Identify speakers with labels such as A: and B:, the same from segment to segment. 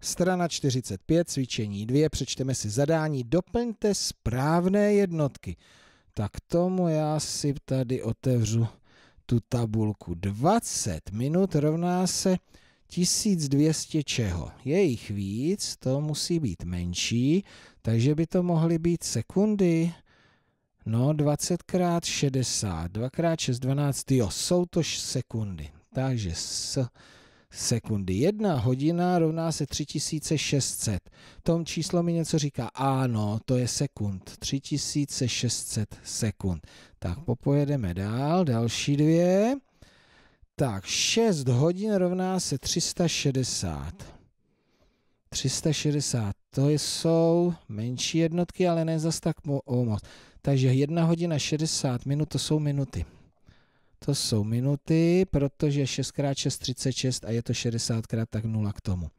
A: Strana 45, cvičení 2, přečteme si zadání, doplňte správné jednotky. Tak tomu já si tady otevřu tu tabulku. 20 minut rovná se 1200 čeho. Je jich víc, to musí být menší, takže by to mohly být sekundy. No, 20 krát 60, 2 krát 6, 12, jo, jsou to sekundy. Takže s sekundy. Jedna hodina rovná se 3600. Tom číslo mi něco říká. Ano, to je sekund. 3600 sekund. Tak popojedeme dál. Další dvě. Tak, 6 hodin rovná se 360. 360, to jsou menší jednotky, ale ne zas tak moc. Takže 1 hodina 60 minut, to jsou minuty. To jsou minuty, protože 6x6 36 a je to 60 krát, tak 0 k tomu.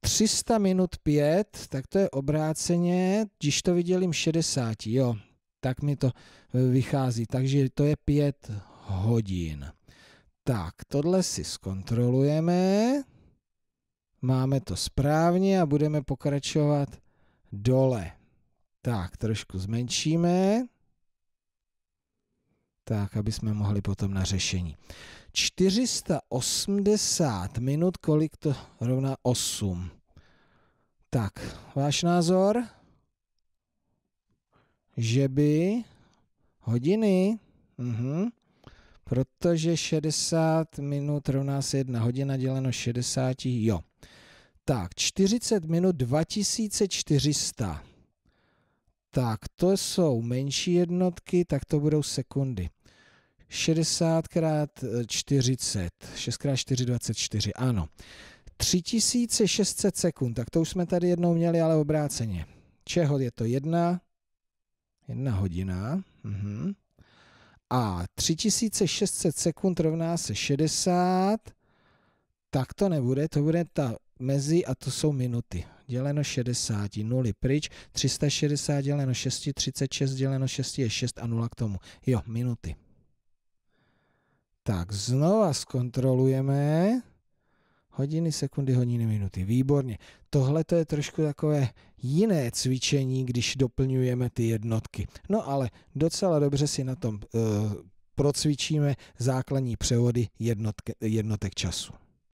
A: 300 minut 5, tak to je obráceně, když to vydělím 60, jo, tak mi to e, vychází, takže to je 5 hodin. Tak, tohle si zkontrolujeme, máme to správně a budeme pokračovat dole. Tak, trošku zmenšíme tak aby jsme mohli potom na řešení. 480 minut, kolik to rovná 8. Tak, váš názor? Že by hodiny, mhm. protože 60 minut rovná se 1 hodina děleno 60, jo. Tak, 40 minut 2400. Tak, to jsou menší jednotky, tak to budou sekundy. 60 krát 40, 6 krát 4, 24, ano. 3600 sekund, tak to už jsme tady jednou měli, ale obráceně. Čeho je to? Jedna, jedna hodina. Mhm. A 3600 sekund rovná se 60, tak to nebude, to bude ta mezi a to jsou minuty. Děleno 60, 0 pryč, 360 děleno 6, 36 děleno 6 je 6 a 0 k tomu. Jo, minuty. Tak, znova zkontrolujeme. Hodiny, sekundy, hodiny, minuty. Výborně. Tohle to je trošku takové jiné cvičení, když doplňujeme ty jednotky. No ale docela dobře si na tom uh, procvičíme základní převody jednotke, jednotek času.